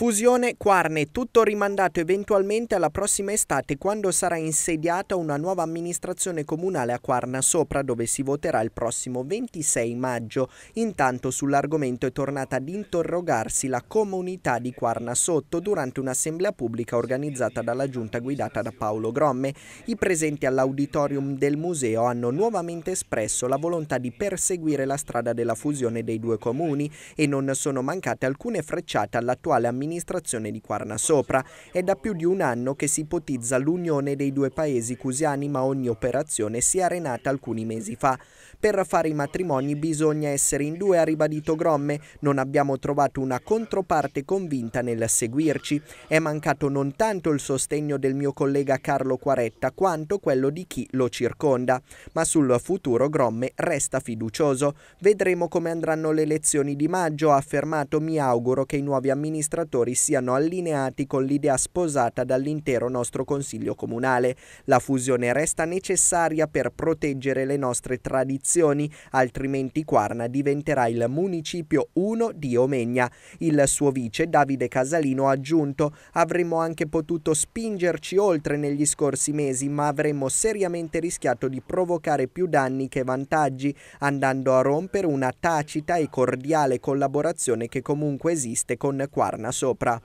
Fusione Quarne, tutto rimandato eventualmente alla prossima estate quando sarà insediata una nuova amministrazione comunale a Quarna Sopra dove si voterà il prossimo 26 maggio. Intanto sull'argomento è tornata ad interrogarsi la comunità di Quarna Sotto durante un'assemblea pubblica organizzata dalla giunta guidata da Paolo Gromme. I presenti all'auditorium del museo hanno nuovamente espresso la volontà di perseguire la strada della fusione dei due comuni e non sono mancate alcune frecciate all'attuale amministrazione amministrazione di Quarna Sopra. È da più di un anno che si ipotizza l'unione dei due paesi cusiani ma ogni operazione si è arenata alcuni mesi fa. Per fare i matrimoni bisogna essere in due, ha ribadito Gromme. Non abbiamo trovato una controparte convinta nel seguirci. È mancato non tanto il sostegno del mio collega Carlo Quaretta quanto quello di chi lo circonda. Ma sul futuro Gromme resta fiducioso. Vedremo come andranno le elezioni di maggio, ha affermato. Mi auguro che i nuovi amministratori gestori siano allineati con l'idea sposata dall'intero nostro Consiglio Comunale. La fusione resta necessaria per proteggere le nostre tradizioni, altrimenti Quarna diventerà il municipio 1 di Omegna. Il suo vice Davide Casalino ha aggiunto avremmo anche potuto spingerci oltre negli scorsi mesi, ma avremmo seriamente rischiato di provocare più danni che vantaggi, andando a rompere una tacita e cordiale collaborazione che comunque esiste con Quarna sopra.